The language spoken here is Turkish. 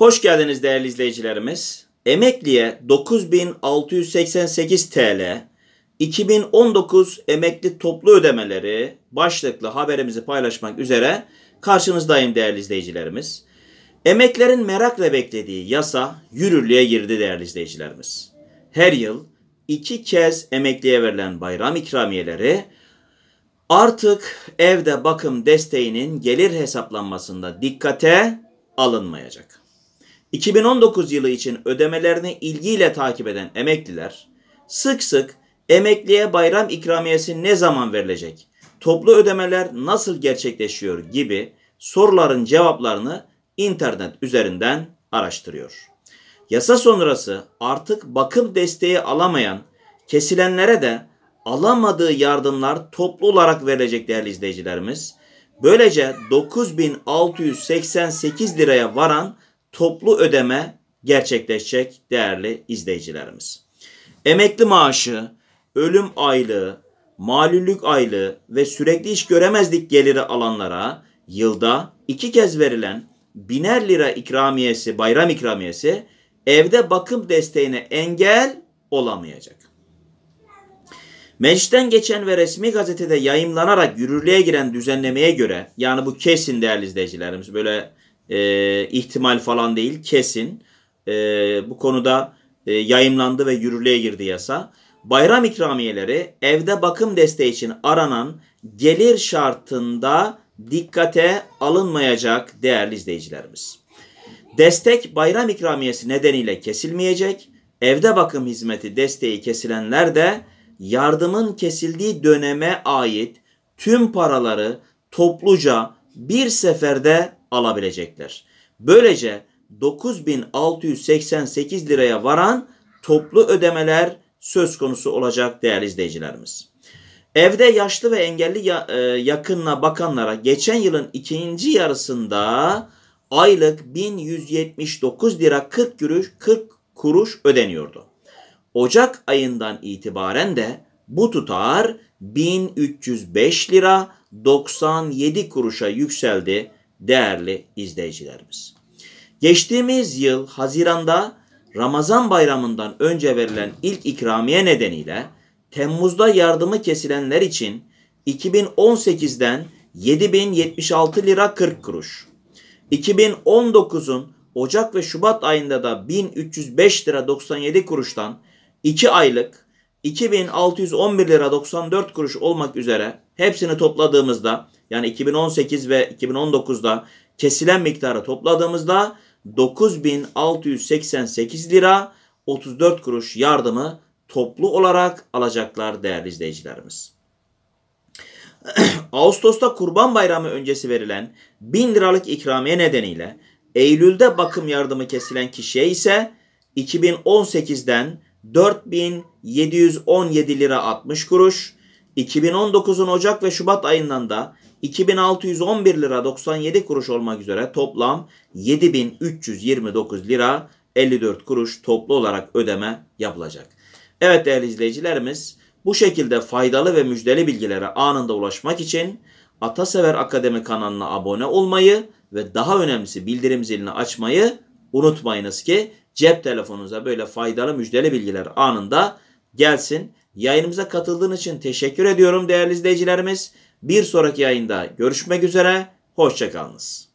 Hoş geldiniz değerli izleyicilerimiz. Emekliye 9688 TL 2019 emekli toplu ödemeleri başlıklı haberimizi paylaşmak üzere karşınızdayım değerli izleyicilerimiz. Emeklerin merakla beklediği yasa yürürlüğe girdi değerli izleyicilerimiz. Her yıl iki kez emekliye verilen bayram ikramiyeleri artık evde bakım desteğinin gelir hesaplanmasında dikkate alınmayacak. 2019 yılı için ödemelerini ilgiyle takip eden emekliler sık sık emekliye bayram ikramiyesi ne zaman verilecek, toplu ödemeler nasıl gerçekleşiyor gibi soruların cevaplarını internet üzerinden araştırıyor. Yasa sonrası artık bakım desteği alamayan kesilenlere de alamadığı yardımlar toplu olarak verilecek değerli izleyicilerimiz. Böylece 9688 liraya varan toplu ödeme gerçekleşecek değerli izleyicilerimiz. Emekli maaşı, ölüm aylığı, malüllük aylığı ve sürekli iş göremezlik geliri alanlara yılda iki kez verilen biner lira ikramiyesi, bayram ikramiyesi evde bakım desteğine engel olamayacak. Meclisten geçen ve resmi gazetede yayımlanarak yürürlüğe giren düzenlemeye göre yani bu kesin değerli izleyicilerimiz böyle e, ihtimal falan değil kesin. E, bu konuda e, yayımlandı ve yürürlüğe girdi yasa. Bayram ikramiyeleri evde bakım desteği için aranan gelir şartında dikkate alınmayacak değerli izleyicilerimiz. Destek bayram ikramiyesi nedeniyle kesilmeyecek. Evde bakım hizmeti desteği kesilenler de yardımın kesildiği döneme ait tüm paraları topluca bir seferde alabilecekler. Böylece 9688 liraya varan toplu ödemeler söz konusu olacak değerli izleyicilerimiz. Evde yaşlı ve engelli e, yakınına bakanlara geçen yılın ikinci yarısında aylık 1179 lira 40 kuruş, 40 kuruş ödeniyordu. Ocak ayından itibaren de bu tutar 1305 lira 97 kuruşa yükseldi değerli izleyicilerimiz. Geçtiğimiz yıl Haziran'da Ramazan bayramından önce verilen ilk ikramiye nedeniyle Temmuz'da yardımı kesilenler için 2018'den 7076 lira 40 kuruş, 2019'un Ocak ve Şubat ayında da 1305 lira 97 kuruştan 2 aylık 2611 lira 94 kuruş olmak üzere hepsini topladığımızda yani 2018 ve 2019'da kesilen miktarı topladığımızda 9688 lira 34 kuruş yardımı toplu olarak alacaklar değerli izleyicilerimiz. Ağustos'ta Kurban Bayramı öncesi verilen 1000 liralık ikramiye nedeniyle Eylül'de bakım yardımı kesilen kişiye ise 2018'den 4717 lira 60 kuruş, 2019'un Ocak ve Şubat ayından da 2611 lira 97 kuruş olmak üzere toplam 7329 lira 54 kuruş toplu olarak ödeme yapılacak. Evet değerli izleyicilerimiz bu şekilde faydalı ve müjdeli bilgilere anında ulaşmak için Atasever Akademi kanalına abone olmayı ve daha önemlisi bildirim zilini açmayı unutmayınız ki cep telefonunuza böyle faydalı müjdeli bilgiler anında gelsin. Yayınımıza katıldığın için teşekkür ediyorum değerli izleyicilerimiz. Bir sonraki yayında görüşmek üzere. Hoşçakalınız.